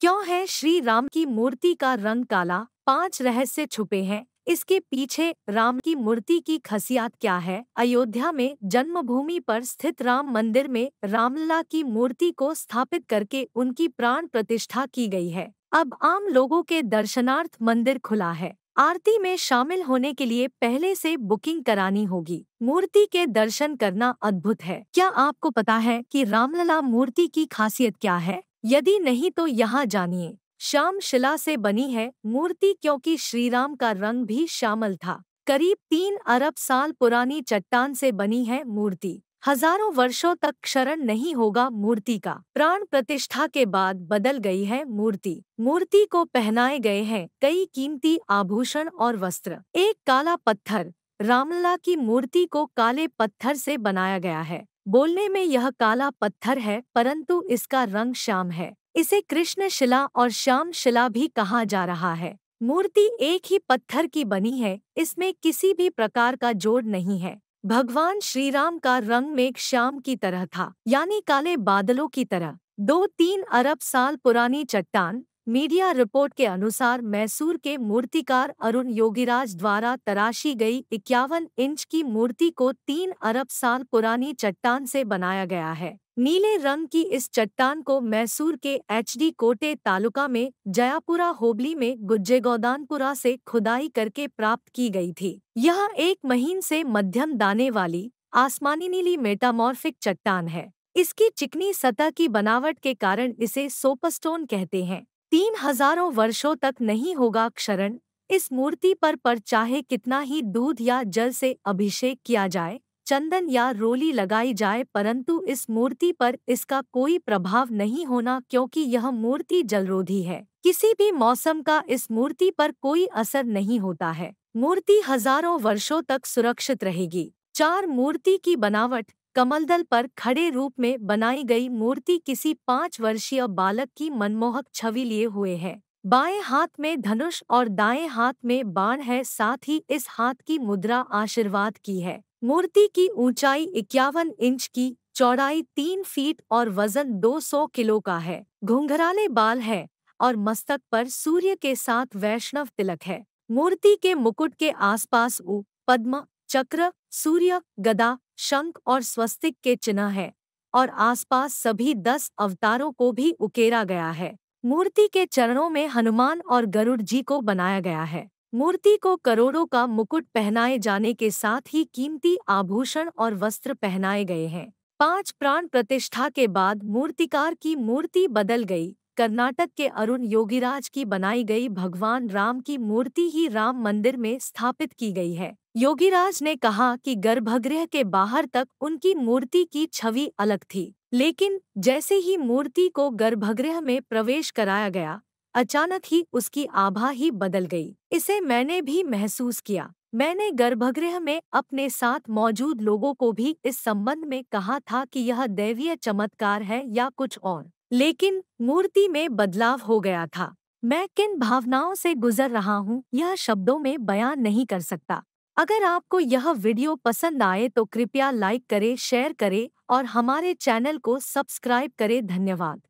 क्यों है श्री राम की मूर्ति का रंग काला पांच रहस्य छुपे हैं इसके पीछे राम की मूर्ति की खसियात क्या है अयोध्या में जन्मभूमि पर स्थित राम मंदिर में रामलला की मूर्ति को स्थापित करके उनकी प्राण प्रतिष्ठा की गई है अब आम लोगों के दर्शनार्थ मंदिर खुला है आरती में शामिल होने के लिए पहले से बुकिंग करानी होगी मूर्ति के दर्शन करना अद्भुत है क्या आपको पता है कि रामलला मूर्ति की खासियत क्या है यदि नहीं तो यहाँ जानिए श्याम शिला से बनी है मूर्ति क्योंकि श्रीराम का रंग भी शामिल था करीब तीन अरब साल पुरानी चट्टान से बनी है मूर्ति हजारों वर्षों तक क्षरण नहीं होगा मूर्ति का प्राण प्रतिष्ठा के बाद बदल गई है मूर्ति मूर्ति को पहनाए गए हैं कई कीमती आभूषण और वस्त्र एक काला पत्थर रामला की मूर्ति को काले पत्थर से बनाया गया है बोलने में यह काला पत्थर है परंतु इसका रंग श्याम है इसे कृष्ण शिला और श्याम शिला भी कहा जा रहा है मूर्ति एक ही पत्थर की बनी है इसमें किसी भी प्रकार का जोड़ नहीं है भगवान श्री राम का रंग मेघ श्याम की तरह था यानी काले बादलों की तरह दो तीन अरब साल पुरानी चट्टान मीडिया रिपोर्ट के अनुसार मैसूर के मूर्तिकार अरुण योगीराज द्वारा तराशी गई इक्यावन इंच की मूर्ति को तीन अरब साल पुरानी चट्टान से बनाया गया है नीले रंग की इस चट्टान को मैसूर के एचडी कोटे तालुका में जयापुरा होबली में गुज्जेगौदानपुरा से खुदाई करके प्राप्त की गई थी यह एक महीन से मध्यम दाने वाली आसमानी नीली मेटामॉर्फिक चट्टान है इसकी चिकनी सतह की बनावट के कारण इसे सोपस्टोन कहते हैं तीन हजारों वर्षों तक नहीं होगा क्षरण इस मूर्ति पर पर चाहे कितना ही दूध या जल से अभिषेक किया जाए चंदन या रोली लगाई जाए परंतु इस मूर्ति पर इसका कोई प्रभाव नहीं होना क्योंकि यह मूर्ति जलरोधी है किसी भी मौसम का इस मूर्ति पर कोई असर नहीं होता है मूर्ति हजारों वर्षों तक सुरक्षित रहेगी चार मूर्ति की बनावट कमलदल पर खड़े रूप में बनाई गई मूर्ति किसी पाँच वर्षीय बालक की मनमोहक छवि लिए हुए है बाएं हाथ में धनुष और दाएं हाथ में बाण है साथ ही इस हाथ की मुद्रा आशीर्वाद की है मूर्ति की ऊंचाई इक्यावन इंच की चौड़ाई तीन फीट और वजन 200 किलो का है घुंघराले बाल है और मस्तक पर सूर्य के साथ वैष्णव तिलक है मूर्ति के मुकुट के आसपास उ पद्म चक्र सूर्य गदा शंख और स्वस्तिक के चिन्ह है और आसपास सभी दस अवतारों को भी उकेरा गया है मूर्ति के चरणों में हनुमान और गरुड़ जी को बनाया गया है मूर्ति को करोड़ों का मुकुट पहनाए जाने के साथ ही कीमती आभूषण और वस्त्र पहनाए गए हैं पांच प्राण प्रतिष्ठा के बाद मूर्तिकार की मूर्ति बदल गई कर्नाटक के अरुण योगीराज की बनाई गई भगवान राम की मूर्ति ही राम मंदिर में स्थापित की गई है योगीराज ने कहा कि गर्भगृह के बाहर तक उनकी मूर्ति की छवि अलग थी लेकिन जैसे ही मूर्ति को गर्भगृह में प्रवेश कराया गया अचानक ही उसकी आभा ही बदल गई इसे मैंने भी महसूस किया मैंने गर्भगृह में अपने साथ मौजूद लोगों को भी इस संबंध में कहा था कि यह दैवीय चमत्कार है या कुछ और लेकिन मूर्ति में बदलाव हो गया था मैं किन भावनाओं से गुजर रहा हूँ यह शब्दों में बयान नहीं कर सकता अगर आपको यह वीडियो पसंद आए तो कृपया लाइक करें शेयर करें और हमारे चैनल को सब्सक्राइब करें धन्यवाद